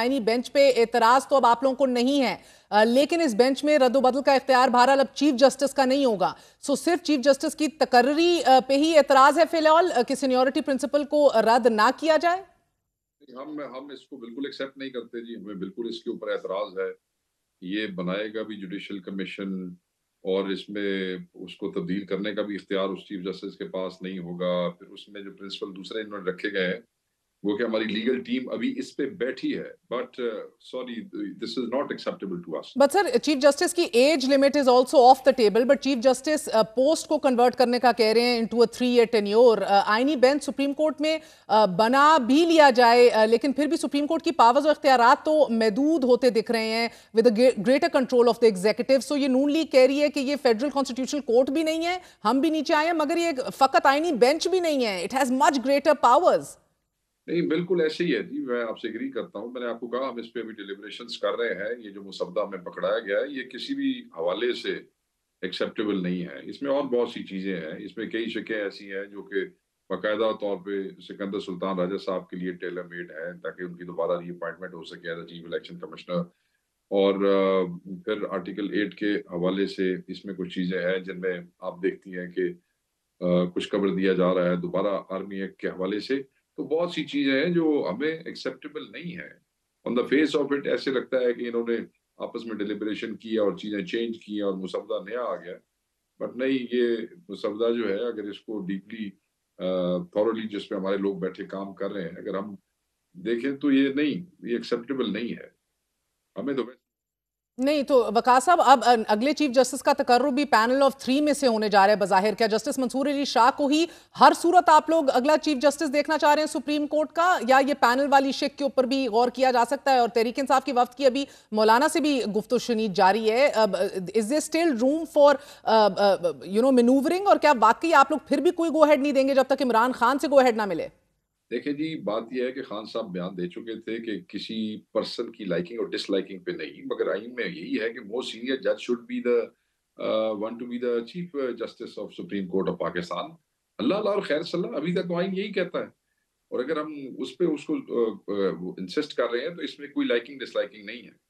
आईनी बेंच पे एतराज तो अब आप लोगों को नहीं है लेकिन इस बेंच में रद्दोबदल का इख्तियार बहरहाल अब चीफ जस्टिस का नहीं होगा सो सिर्फ चीफ जस्टिस की तकर्री पे ही एतराज है फिलहाल कि सीनियोरिटी प्रिंसिपल को रद्द ना किया जाए हम हम इसको बिल्कुल एक्सेप्ट नहीं करते जी हमें बिल्कुल इसके ऊपर एतराज है ये बनाएगा भी जुडिशल कमीशन और इसमें उसको तब्दील करने का भी इख्तियार उस चीफ जस्टिस के पास नहीं होगा फिर उसमें जो प्रिंसिपल दूसरे इन्होंने रखे गए हैं वो क्या हमारी लीगल टीम अभी इस पे बैठी है but sorry this is not acceptable to us but sir chief justice की age limit is also off the table but chief justice post को कन्वर्ट करने का कह रहे हैं into a three year tenure आईनी बेंच सुप्रीम कोर्ट में uh, बना भी लिया जाए uh, लेकिन फिर भी सुप्रीम कोर्ट की पावर्स और अख्तियार तो महदूद होते दिख रहे हैं with greater control of the executive so ये नून लीग कह रही है कि ये फेडरल कॉन्स्टिट्यूशनल कोर्ट भी नहीं है हम भी नीचे आए हैं मगर ये फकत आईनी बेंच भी नहीं है it has much greater powers नहीं बिल्कुल ऐसे ही है जी मैं आपसे एग्री करता हूँ मैंने आपको कहा हम इस पर अभी डिलीवरेशन कर रहे हैं ये जो मुसदा हमें पकड़ाया गया है ये किसी भी हवाले से एक्सेप्टेबल नहीं है इसमें और बहुत सी चीजें हैं इसमें कई शिकें ऐसी हैं जो कि बाकायदा तौर पर सिकंदर सुल्तान राजा साहब के लिए टेलर मेड है ताकि उनकी दोबारा रीअपॉइंटमेंट हो सके एज चीफ इलेक्शन कमिश्नर और फिर आर्टिकल एट के हवाले से इसमें कुछ चीज़ें हैं जिनमें आप देखती हैं कि कुछ कवर दिया जा रहा है दोबारा आर्मी एक्ट के हवाले से तो बहुत सी चीजें हैं जो हमें एक्सेप्टेबल नहीं है on the face of it ऐसे लगता है कि इन्होंने आपस में डिलिब्रेशन किया और चीजें चेंज की और मुसवदा नया आ गया बट नहीं ये मुसवदा जो है अगर इसको डीपली थॉरली जिस पे हमारे लोग बैठे काम कर रहे हैं अगर हम देखें तो ये नहीं ये एक्सेप्टेबल नहीं है हमें तो नहीं तो वकास साहब अब अगले चीफ जस्टिस का तकर्र भी पैनल ऑफ थ्री में से होने जा रहे हैं बजाहिर क्या जस्टिस मंसूर अली शाह को ही हर सूरत आप लोग अगला चीफ जस्टिस देखना चाह रहे हैं सुप्रीम कोर्ट का या ये पैनल वाली शेख के ऊपर भी गौर किया जा सकता है और तहरीक इंसाफ के वक्त की अभी मौलाना से भी गुफ्त शनीद जारी है अब is there still room for you know maneuvering और क्या वाकई आप लोग फिर भी कोई गो नहीं देंगे जब तक इमरान खान से गो ना मिले देखें जी बात यह है कि खान साहब बयान दे चुके थे कि किसी पर्सन की लाइकिंग और डिसलाइकिंग पे नहीं मगर आइन में यही है कि मोस्ट सीनियर जज should be the one to be the chief justice of supreme court of Pakistan अल्लाह अल्लाह और खैर सल्लाह अभी तक तो आइन यही कहता है और अगर हम उस पर उसको इंसिस्ट uh, uh, कर रहे हैं तो इसमें कोई लाइकिंग डिसलाइकिंग नहीं है